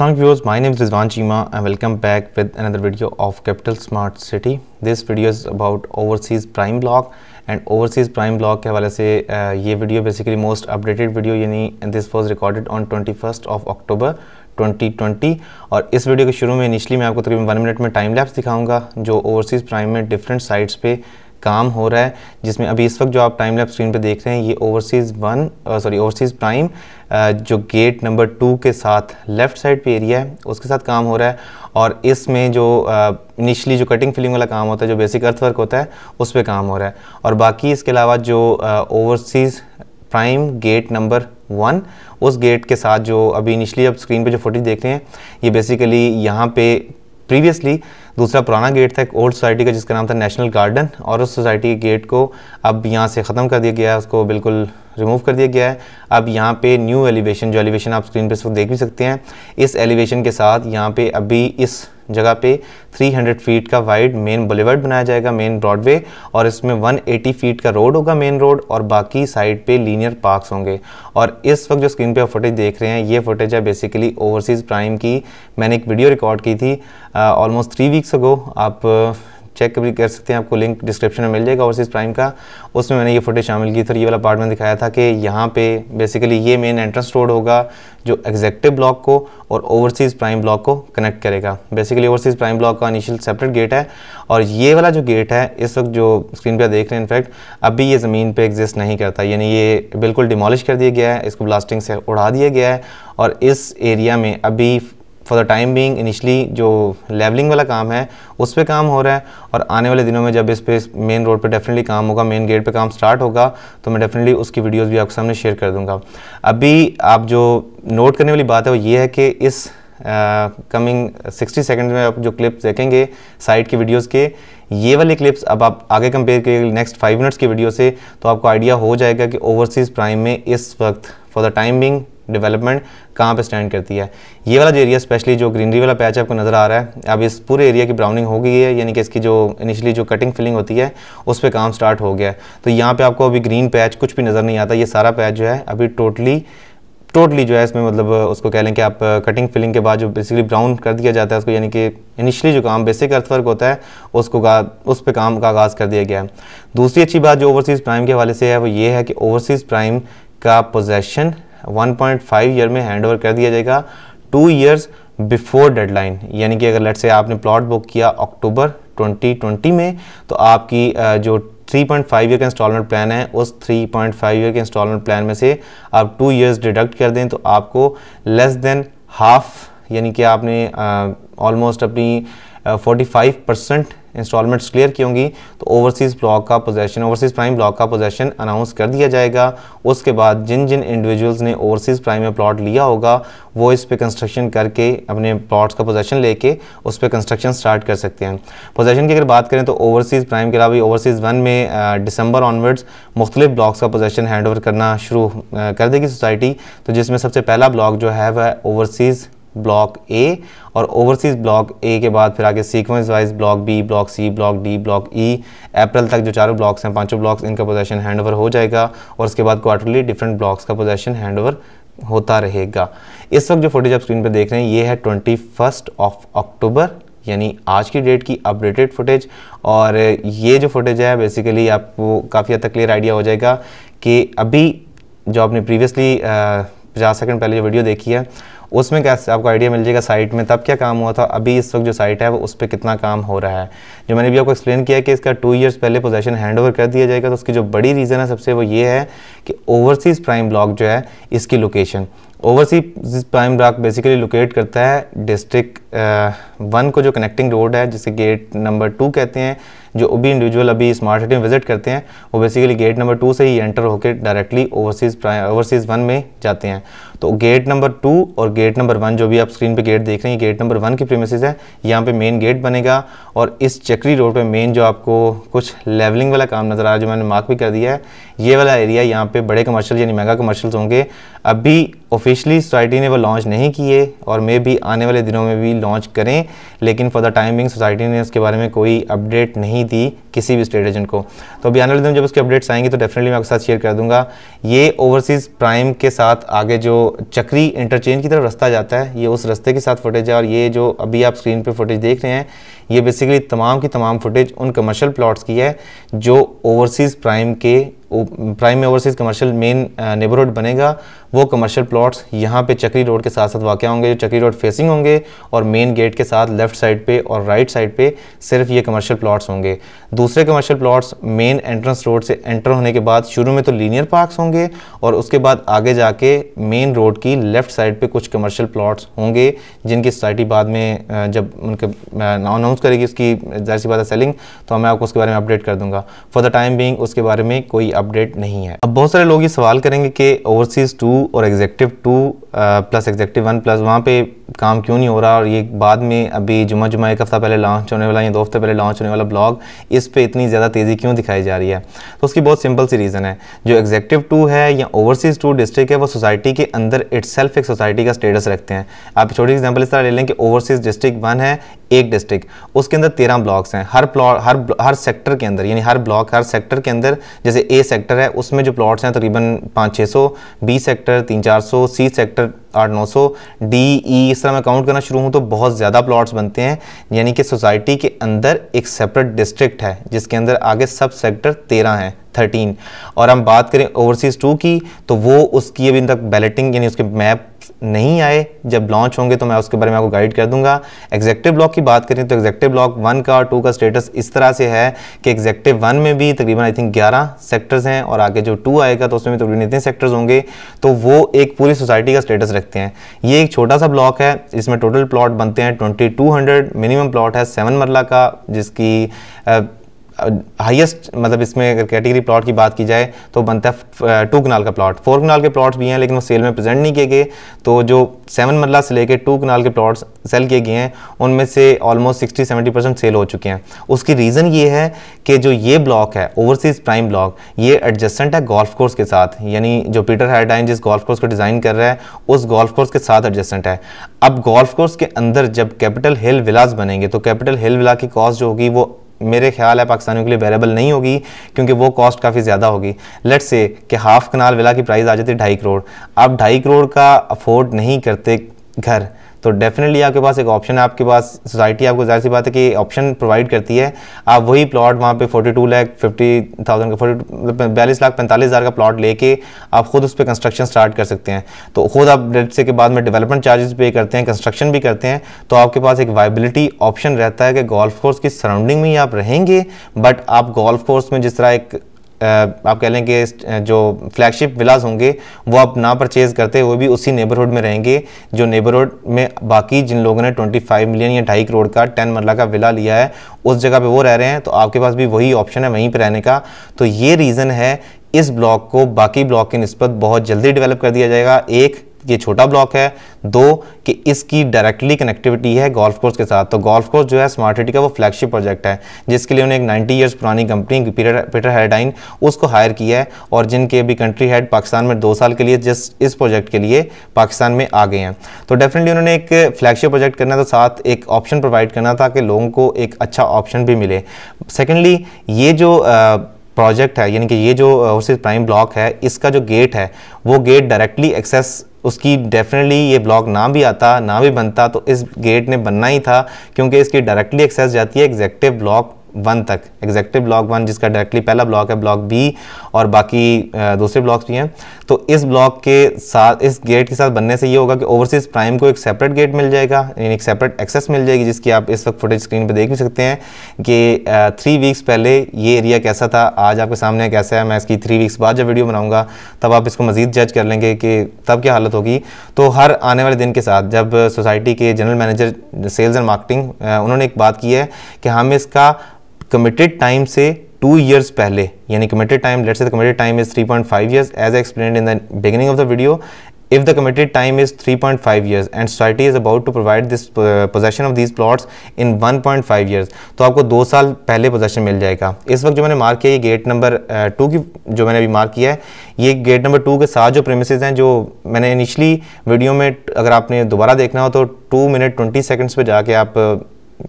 Assalamu viewers, my name is Rizwan Chima and welcome back with another video of Capital Smart City. This video is about overseas prime block and overseas prime block के हवाले से ये video basically most updated video यानी this was recorded on twenty first of October 2020 और इस video के शुरू में इनिशली मैं आपको तकरीबन वन मिनट में टाइम लैप्स दिखाऊंगा जो ओवरसीज़ प्राइम में डिफरेंट साइट्स पे काम हो रहा है जिसमें अभी इस वक्त जो आप टाइम लैब स्क्रीन पे देख रहे हैं ये overseas one sorry overseas prime जो गेट नंबर टू के साथ लेफ़्ट साइड पे एरिया है उसके साथ काम हो रहा है और इसमें जो इनिशली जो कटिंग फिलिंग वाला काम होता है जो बेसिक अर्थवर्क होता है उस पर काम हो रहा है और बाकी इसके अलावा जो overseas prime gate number one उस गेट के साथ जो अभी इनिशली आप स्क्रीन पर जो फोटेज देख रहे हैं ये बेसिकली यहाँ पे प्रीवियसली दूसरा पुराना गेट था एक ओल्ड सोसाइटी का जिसका नाम था नेशनल गार्डन और उस सोसाइटी के गेट को अब यहाँ से ख़त्म कर दिया गया है उसको बिल्कुल रिमूव कर दिया गया है अब यहाँ पे न्यू एलिवेशन जो एलिवेशन आप स्क्रीन पर इस वक्त देख भी सकते हैं इस एलिवेशन के साथ यहाँ पे अभी इस जगह पे 300 फीट का वाइड मेन बुलेवर्ड बनाया जाएगा मेन ब्रॉडवे और इसमें 180 फीट का रोड होगा मेन रोड और बाकी साइड पे लीनियर पार्क्स होंगे और इस वक्त जो स्क्रीन पे आप फुटेज देख रहे हैं ये फुटेज है बेसिकली ओवरसीज़ प्राइम की मैंने एक वीडियो रिकॉर्ड की थी ऑलमोस्ट थ्री वीक्स अगो आप चेक भी कर सकते हैं आपको लिंक डिस्क्रिप्शन में मिल जाएगा ओवरसीज़ प्राइम का उसमें मैंने ये फोटेज शामिल की थी तो और ये वाला पार्ट में दिखाया था कि यहाँ पे बेसिकली ये मेन एंट्रेंस रोड होगा जो एग्जेक्टिव ब्लॉक को और ओवरसीज़ प्राइम ब्लॉक को कनेक्ट करेगा बेसिकली ओवरसीज़ प्राइम ब्लॉक का इनिशियल सेपरेट गेट है और ये वाला जो गेट है इस वक्त जो स्क्रीन पर देख रहे हैं इनफैक्ट अभी ये ज़मीन पर एग्जिस्ट नहीं करता यानी ये बिल्कुल डिमोलिश कर दिया गया है इसको ब्लास्टिंग से उड़ा दिया गया है और इस एरिया में अभी for the time being initially जो लेवलिंग वाला काम है उस पर काम हो रहा है और आने वाले दिनों में जब इस पर मेन रोड पर डेफिनेटली काम होगा मेन गेट पर काम स्टार्ट होगा तो मैं डेफिनेटली उसकी वीडियोज़ भी आपके सामने शेयर कर दूंगा अभी आप जो नोट करने वाली बात है वो ये है कि इस कमिंग सिक्सटी सेकेंड में आप जो क्लिप्स देखेंगे साइट की वीडियोज़ के ये वाले क्लिप्स अब आप आगे कंपेयर करिए नेक्स्ट फाइव मिनट्स की वीडियो से तो आपको आइडिया हो जाएगा कि ओवरसीज़ प्राइम में इस वक्त for the time being development कहाँ पे स्टैंड करती है ये वाला जो एरिया स्पेशली जो ग्रीनरी वाला पैच आपको नज़र आ रहा है अब इस पूरे एरिया की ब्राउनिंग हो गई है यानी कि इसकी जो इनिशियली जो कटिंग फिलिंग होती है उस पर काम स्टार्ट हो गया है तो यहाँ पर आपको अभी ग्रीन पैच कुछ भी नज़र नहीं आता ये सारा पैच जो है अभी टोटली टोटली जो है इसमें मतलब उसको कह लें कि आप कटिंग फिलिंग के बाद जो बेसिकली ब्राउन कर दिया जाता है उसको यानी कि इनिशियली जो काम बेसिक अर्थवर्क होता है उसको उस पर काम का आगाज़ कर दिया गया है दूसरी अच्छी बात जो ओवरसीज़ प्राइम के हवाले से है वो ये है कि ओवरसीज़ प्राइम का पोजेशन 1.5 ईयर में हैंड ओवर कर दिया जाएगा टू ईयर्स बिफोर डेडलाइन यानी कि अगर लेट से आपने प्लॉट बुक किया अक्टूबर 2020 में तो आपकी जो 3.5 ईयर का इंस्टॉलमेंट प्लान है उस 3.5 ईयर के इंस्टॉलमेंट प्लान में से आप टू ईयर्स डिडक्ट कर दें तो आपको लेस देन हाफ यानी कि आपने ऑलमोस्ट अपनी 45 परसेंट इंस्टॉलमेंट्स क्लियर की होंगी तो ओवरसीज़ ब्लॉक का पोजेशन ओवरसीज़ प्राइम ब्लॉक का पोजेशन अनाउंस कर दिया जाएगा उसके बाद जिन जिन इंडिविजुअल्स ने ओवरसीज़ प्राइम में प्लॉट लिया होगा वो इस पर कंस्ट्रक्शन करके अपने प्लॉट्स का पोजेशन लेके उस पर कंस्ट्रक्शन स्टार्ट कर सकते हैं पोजेशन की अगर बात करें तो ओवरसीज़ प्राइम के अलावा ओवरसीज़ वन में दिसंबर ऑनवर्ड्स मुख्तलिफ ब्लॉक्स का पोजेशन हैंड करना शुरू कर देगी सोसाइटी तो जिसमें सबसे पहला ब्लॉक जो है वह ओवरसीज़ ब्लॉक ए और ओवरसीज़ ब्लॉक ए के बाद फिर आगे sequence wise block B block C block D block E e, अप्रैल तक जो चारों ब्लॉक्स हैं पांचों ब्लॉक्स इनका पोजेशन हैंड ओवर हो जाएगा और उसके बाद क्वार्टरली डिफरेंट ब्लॉक्स का पोजेशन हैंड ओवर होता रहेगा इस वक्त जो फुटेज आप स्क्रीन पर देख रहे हैं ये है ट्वेंटी फर्स्ट ऑफ अक्टूबर यानी आज की डेट की अपडेटेड फुटेज और ये जो फुटेज है बेसिकली आपको काफ़ी हद तक क्लियर आइडिया हो जाएगा कि अभी जो आपने प्रीवियसली पचास सेकंड पहले जो वीडियो देखी है उसमें कैसे आपको आइडिया मिल जाएगा साइट में तब क्या काम हुआ था अभी इस वक्त जो साइट है वो उस पर कितना काम हो रहा है जो मैंने भी आपको एक्सप्लेन किया कि इसका टू ईयर्स पहले पोजेशन हैंड ओवर कर दिया जाएगा तो उसकी जो बड़ी रीज़न है सबसे वो ये है कि ओवरसीज़ प्राइम ब्लॉक जो है इसकी location overseas prime block basically locate करता है डिस्ट्रिक्ट वन uh, को जो कनेक्टिंग रोड है जिसे गेट नंबर टू कहते हैं जो भी इंडिविजुअल अभी स्मार्ट सिटी में विजिट करते हैं वो बेसिकली गेट नंबर टू से ही एंटर होकर directly overseas prime overseas one में जाते हैं तो गेट नंबर टू और गेट नंबर वन जो भी आप स्क्रीन पे गेट देख रहे हैं गेट नंबर वन की प्रीमिसेस है यहाँ पे मेन गेट बनेगा और इस चक्री रोड पे मेन जो आपको कुछ लेवलिंग वाला काम नज़र आ रहा है जो मैंने मार्क भी कर दिया है ये वाला एरिया यहाँ पे बड़े कमर्शल यानी मेगा कमर्शल्स होंगे अभी ऑफिशियली सोसाइटी ने वो लॉन्च नहीं किए और मे भी आने वाले दिनों में भी लॉन्च करें लेकिन फॉर द टाइमिंग सोसाइटी ने उसके बारे में कोई अपडेट नहीं दी किसी भी स्टेट एजेंट को तो अभी आने वाले दिन जब उसके अपडेट्स आएंगे तो डेफिनेटली मैं आपके साथ शेयर कर दूंगा ये ओवरसीज़ प्राइम के साथ आगे जो चक्री इंटरचेंज की तरफ रास्ता जाता है ये उस रस्ते के साथ फुटेज है और ये जो अभी आप स्क्रीन पर फुटेज देख रहे हैं ये बेसिकली तमाम की तमाम फुटेज उन कमर्शियल प्लॉट्स की है जो ओवरसीज़ प्राइम के प्राइम में ओवरसीज़ कमर्शियल मेन नेबरहुड बनेगा वो कमर्शियल प्लॉट्स यहाँ पे चक्री रोड के साथ साथ वाक़ होंगे जो चक्री रोड फेसिंग होंगे और मेन गेट के साथ लेफ्ट साइड पे और राइट साइड पे सिर्फ ये कमर्शियल प्लॉट्स होंगे दूसरे commercial plots main entrance road से एंटर होने के बाद शुरू में तो लीनियर पार्कस होंगे और उसके बाद आगे जाके मेन रोड की लेफ्ट साइड पर कुछ कमर्शल प्लाट्स होंगे जिनकी सोसाइटी बाद में uh, जब उनके अनाउंस uh, अनाउंस करेगी उसकी जाहिर सी बात है सेलिंग तो मैं आपको उसके बारे में अपडेट कर दूंगा फॉर द टाइम बीइंग उसके बारे में कोई अपडेट नहीं है अब बहुत सारे लोग ये सवाल करेंगे कि ओवरसीज़ टू और executive two plus executive one plus वहाँ पे काम क्यों नहीं हो रहा और ये बाद में अभी जुमा जुमा एक हफ़्ता पहले लॉन्च होने वाला या दो हफ्ते पहले लॉन्च होने वाला ब्लॉग इस पर इतनी ज़्यादा तेज़ी क्यों दिखाई जा रही है तो उसकी बहुत सिंपल सी रीज़न है जो एग्जेक्टिव टू है या ओवरसीज़ टू डिस्ट्रिक्ट है वो सोसाइटी के अंदर इट्स एक सोसाइटी का स्टेटस रखते हैं आप छोटी एग्जाम्पल इस तरह ले लें कि ओवरसीज़ डिस्ट्रिक्ट वन है एक डिस्ट्रिक्ट उसके अंदर तेरह ब्लॉक्स हैं हर प्लॉट हर हर सेक्टर के अंदर यानी हर ब्लॉक हर सेक्टर के अंदर जैसे ए सेक्टर है उसमें जो प्लॉट्स हैं तकरीबन पाँच छः सौ बी सेक्टर तीन चार सौ सी सेक्टर सेक्टर आठ नौ सौ डी ई e, इस तरह मैं काउंट करना शुरू हूँ तो बहुत ज़्यादा प्लॉट्स बनते हैं यानी कि सोसाइटी के अंदर एक सेपरेट डिस्ट्रिक्ट है जिसके अंदर आगे सब सेक्टर तेरह हैं थर्टीन और हम बात करें ओवरसीज़ टू की तो वो उसकी अभी तक बैलेटिंग यानी उसके मैप नहीं आए जब लॉन्च होंगे तो मैं उसके बारे में आपको गाइड कर दूंगा एग्जेक्टिव ब्लॉक की बात करें तो एग्जेक्टिव ब्लॉक वन का और टू का स्टेटस इस तरह से है कि एग्जेक्टिव वन में भी तकरीबन आई थिंक 11 सेक्टर्स हैं और आगे जो टू आएगा तो उसमें तकरीबन इतने सेक्टर्स होंगे तो वो एक पूरी सोसाइटी का स्टेटस रखते हैं ये एक छोटा सा ब्लॉक है इसमें टोटल प्लॉट बनते हैं ट्वेंटी मिनिमम प्लॉट है सेवन मरला का जिसकी हाईएस्ट मतलब इसमें अगर कैटेगरी प्लॉट की बात की जाए तो बनता है टू कनाल का प्लॉट फोर कनाल के प्लॉट्स भी हैं लेकिन वो सेल में प्रेजेंट नहीं किए गए तो जो सेवन मरला से लेके टू कनाल के प्लॉट्स सेल किए गए हैं उनमें से almost sixty seventy percent sale हो चुके हैं उसकी रीज़न ये है कि जो ये ब्लॉक है ओवरसीज़ प्राइम ब्लॉक ये एडजस्टेंट है गोल्फ कोर्स के साथ यानी जो पीटर हाइडाइन जिस गोल्फ कोर्स को डिज़ाइन कर रहा है उस गोल्फ कोर्स के साथ एडजस्टेंट है अब गोल्फ कोर्स के अंदर जब कैपिटल हिल विलाज बनेंगे तो कैपिटल हिल विला की कॉस्ट जो होगी वो मेरे ख्याल है पाकिस्तानियों के लिए अवेलेबल नहीं होगी क्योंकि वो कॉस्ट काफ़ी ज़्यादा होगी लेट से कि हाफ कनाल विला की प्राइस आ जाती है ढाई करोड़ आप ढाई करोड़ का अफोर्ड नहीं करते घर तो डेफिनेटली आपके पास एक ऑप्शन है आपके पास सोसाइटी आपको जाहिर सी बात है कि ऑप्शन प्रोवाइड करती है आप वही प्लॉट वहाँ पे 42 लैख फिफ्टी थाउजेंड का फोर्टी मतलब बयालीस लाख पैंतालीस हज़ार का प्लॉट लेके आप खुद उस पर कंस्ट्रक्शन स्टार्ट कर सकते हैं तो खुद आप डेट से के बाद में डेवलपमेंट चार्जेस पे करते हैं कंस्ट्रक्शन भी करते हैं तो आपके पास एक वाइबिलिटी ऑप्शन रहता है कि गोल्फ कोर्स की सराउंडिंग में ही आप रहेंगे बट आप गोल्फ कोर्स में जिस तरह एक आप कह लें कि जो फ्लैगशिप विलाज होंगे वो आप ना परचेज़ करते हुए भी उसी नेबरहुड में रहेंगे जो नेबरहुड में बाकी जिन लोगों ने 25 मिलियन या ढाई करोड़ का टेन मरला का विला लिया है उस जगह पे वो रह रहे हैं तो आपके पास भी वही ऑप्शन है वहीं पर रहने का तो ये रीज़न है इस ब्लॉक को बाकी ब्लॉक की नस्बत बहुत जल्दी डेवलप कर दिया जाएगा एक ये छोटा ब्लॉक है दो कि इसकी डायरेक्टली कनेक्टिविटी है गोल्फ कोर्स के साथ तो गोल्फ कोर्स जो है स्मार्ट सिटी का वो फ्लैगशिप प्रोजेक्ट है जिसके लिए उन्हें एक 90 ईयर्स पुरानी कंपनी पीटर हेडाइन उसको हायर किया है और जिनके अभी कंट्री हेड पाकिस्तान में दो साल के लिए जिस इस प्रोजेक्ट के लिए पाकिस्तान में आ गए हैं तो डेफिनेटली उन्होंने एक फ्लैगशिप प्रोजेक्ट करना था साथ एक ऑप्शन प्रोवाइड करना था कि लोगों को एक अच्छा ऑप्शन भी मिले सेकेंडली ये जो आ, प्रोजेक्ट है यानी कि ये जो हॉर्सेज प्राइम ब्लॉक है इसका जो गेट है वो गेट डायरेक्टली एक्सेस उसकी डेफिनेटली ये ब्लॉक ना भी आता ना भी बनता तो इस गेट ने बनना ही था क्योंकि इसकी डायरेक्टली एक्सेस जाती है एग्जेक्टिव ब्लॉक वन तक एग्जेक्टिव ब्लॉक वन जिसका डायरेक्टली पहला ब्लॉक है ब्लॉक बी और बाकी दूसरे ब्लॉक्स भी हैं तो इस ब्लॉक के साथ इस गेट के साथ बनने से ये होगा कि ओवरसीज प्राइम को एक सेपरेट गेट मिल जाएगा यानी एक सेपरेट एक्सेस मिल जाएगी जिसकी आप इस वक्त फुटेज स्क्रीन पर देख भी सकते हैं कि थ्री वीक्स पहले ये एरिया कैसा था आज आपके सामने कैसा है मैं इसकी थ्री वीक्स बाद जब वीडियो बनाऊँगा तब आप इसको मज़ीद जज कर लेंगे कि तब क्या हालत होगी तो हर आने वाले दिन के साथ जब सोसाइटी के general manager sales and marketing उन्होंने एक बात की है कि हम इसका कमिटेड टाइम से टू ईयर्स पहले यानी committed time let's say committed time is 3.5 point five years as explain in the beginning of the video time is three point five 3.5 and society is about to provide this this of uh, this of in one point 1.5 years तो आपको दो साल पहले possession मिल जाएगा इस वक्त जो मैंने मार्क किया ये गेट नंबर टू की जो मैंने अभी मार्क किया है ये गेट नंबर टू के साथ जो प्रेमिसेज हैं जो मैंने इनिशली वीडियो में अगर आपने दोबारा देखना हो तो टू मिनट ट्वेंटी सेकेंड्स पर जाके आप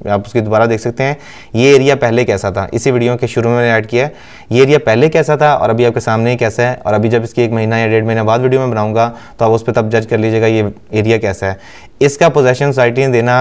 आप उसकी दोबारा देख सकते हैं ये एरिया पहले कैसा था इसी वीडियो के शुरू में मैंने ऐड किया है ये एरिया पहले कैसा था और अभी आपके सामने ही कैसा है और अभी जब इसकी एक महीना या डेढ़ महीना बाद वीडियो में बनाऊंगा तो आप उस पर तब जज कर लीजिएगा ये एरिया कैसा है इसका पोजेशन सोसाइटी ने देना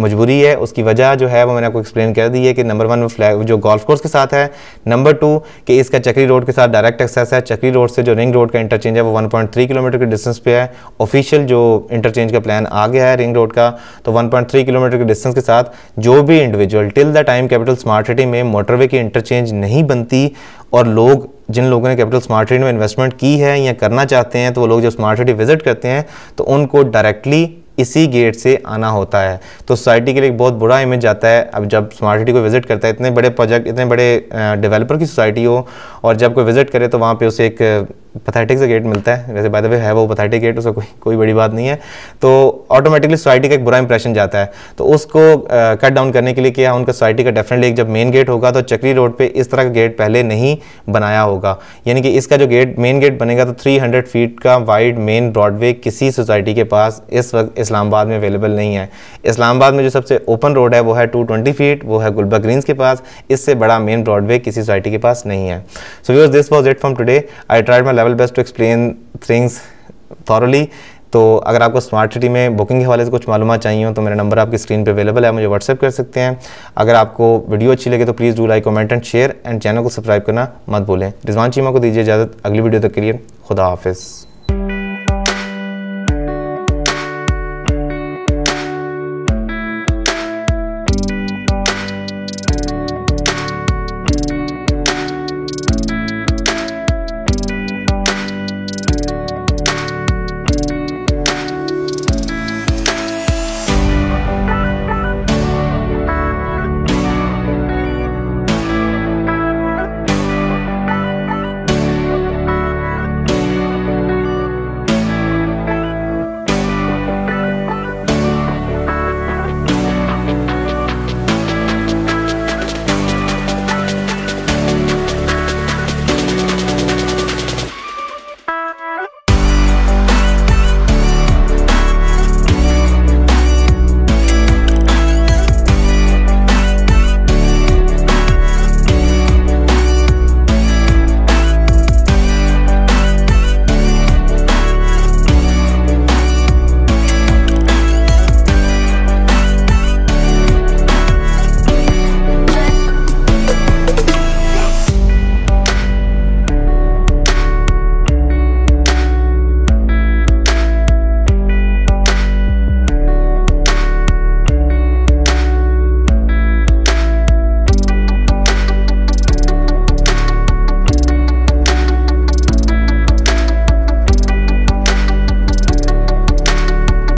मजबूरी है उसकी वजह जो है वो मैंने आपको एक्सप्लेन कर दी है कि नंबर वन फ्लैग जो गोल्फ कोर्स के साथ है नंबर टू कि इसका चक्री रोड के साथ डायरेक्ट एक्सेस है चक्री रोड से जो रिंग रोड का इंटरचेंज है वो 1.3 किलोमीटर के डिस्टेंस पे है ऑफिशियल जो इंटरचेंज का प्लान आ गया है रिंग रोड का तो वन किलोमीटर के डिस्टेंस के साथ जो भी individual till the time capital smart city में मोटरवे की इंटरचेंज नहीं बनती और लोग जिन लोगों ने कैपिटल स्मार्ट सिटी में इन्वेस्टमेंट की है या करना चाहते हैं तो वो लोग जब स्मार्ट सिटी विजिट करते हैं तो उनको डायरेक्टली इसी गेट से आना होता है तो सोसाइटी के लिए बहुत बुरा इमेज जाता है अब जब स्मार्ट सिटी को विजिट करता है इतने बड़े प्रोजेक्ट इतने बड़े डेवलपर की सोसाइटी हो और जब कोई विजिट करे तो वहाँ पर उसे एक पथेटिक से गेट मिलता है जैसे बाय द वे है वो पथेटिक गेट उसका कोई कोई बड़ी बात नहीं है तो ऑटोमेटिकली सोसाइटी का एक बुरा इंप्रेशन जाता है तो उसको कट डाउन करने के लिए किया उनका सोसाइटी का डेफिनेटली एक जब मेन गेट होगा तो चक्री रोड पर इस तरह का गेट पहले नहीं बनाया होगा यानी कि इसका जो गेट मेन गेट बनेगा तो थ्री फीट का वाइड मेन ब्रॉडवे किसी सोसाइटी के पास इस वक्त इस्लामाबाद में अवेलेबल नहीं है इस्लामाबाद में जो सबसे ओपन रोड है वो है टू फीट वो है गुलबा ग्रीन्स के पास इससे बड़ा मेन ब्रॉडवे किसी सोसाइटी के पास नहीं है so views this was it from today I tried my travel best to explain things thoroughly तो अगर आपको स्मार्ट सिटी में बुकिंग के हवाले से कुछ मालूम चाहिए हो तो मेरा नंबर आपकी स्क्रीन पे अवेलेबल है मुझे व्हाट्सअप कर सकते हैं अगर आपको वीडियो अच्छी लगे तो please do like comment and share and channel को सब्सक्राइब करना मत भूलें रिजवान चीमा को दीजिए इजाज़त अगली वीडियो तक के लिए खुदा हाफिज़